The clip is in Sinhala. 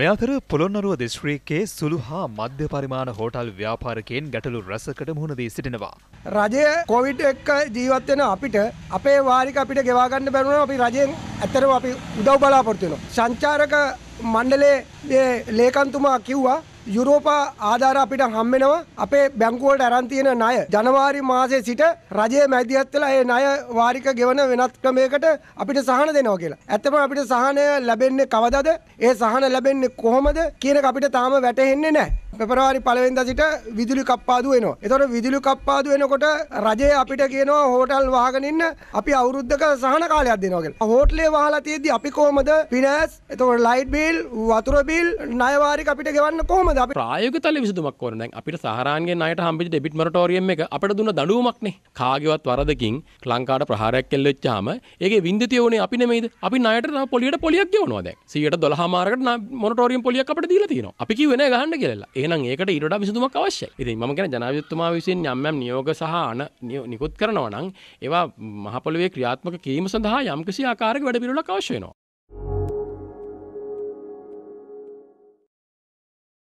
මේ අතර පොළොන්නරුව දිස්ත්‍රික්කයේ සුළු හා මධ්‍ය පරිමාණ හෝටල් ව්‍යාපාරකයෙන් ගැටලු රැසකට මුහුණ දී සිටිනවා. රජය කොවිඩ් එක්ක ජීවත් වෙන අපිට අපේ වාරික අපිට ගෙවා ගන්න බැරුණා අපි රජයෙන් ඇත්තටම අපි උදව් බලාපොරොත්තු වෙනවා. සංචාරක මණ්ඩලේ ලේකන්තුමා කිව්වා යුරෝපා ආධාර අපිට හම්බෙනවා අපේ බැංකුවලට අරන් තියෙන ණය ජනවාරි මාසයේ සිට රජයේ මැදිහත් වෙලා ඒ ණය වාරික ගෙවන වෙනත් ක්‍රමයකට අපිට සහන දෙනවා කියලා. ඇත්තම අපිට සහනය ලැබෙන්නේ කවදද? ඒ සහන ලැබෙන්නේ කොහොමද කියන අපිට තාම වැටහෙන්නේ නැහැ. පෙපරවාරි පළවෙනිදා සිට විදුලි කප්පාදු වෙනවා. එතකොට විදුලි කප්පාදු වෙනකොට රජය අපිට කියනවා හෝටල් වහගෙන ඉන්න අපි අවුරුද්දක සහන කාලයක් දෙනවා කියලා. හෝටලේ වහලා තියෙද්දි අපි කොහමද ෆිනෑන්ස් එතකොට ලයිට් බිල් වතුර බිල් ණය වාරික අපිට ගෙවන්න කොහමද අපි ප්‍රායෝගික තල විසඳුමක් ඕන දැන් අපිට සහරාන්ගේ ණයට හම්බෙච්ච ඩෙබිට් මොරටෝරියම් එක අපිට දුන්න දඬුවමක්නේ. කාගේවත් වරදකින් ලංකාවට ප්‍රහාරයක් කෙල්ලෙච්චාම ඒකේ වින්දිතිය උනේ අපි නෙමෙයිද? අපි ණයට තව පොලියට පොලියක් ගෙවනවා දැන්. 112 මාරකට මොරටෝරියම් පොලියක් අපිට දීලා තියෙනවා. අපි කිව්වේ නෑ ගහන්න කියලා. නම් ඒකට ඉරට විසඳුමක් අවශ්‍යයි. ඉතින් මම කියන්නේ ජනාධිපතිතුමා විසින් යම් යම් නියෝග සහ අන නිකුත් කරනවා නම් ඒවා මහපොළවේ ක්‍රියාත්මක කිරීම සඳහා යම්කිසි ආකාරයක වැඩ පිළිවෙලක් අවශ්‍ය වෙනවා.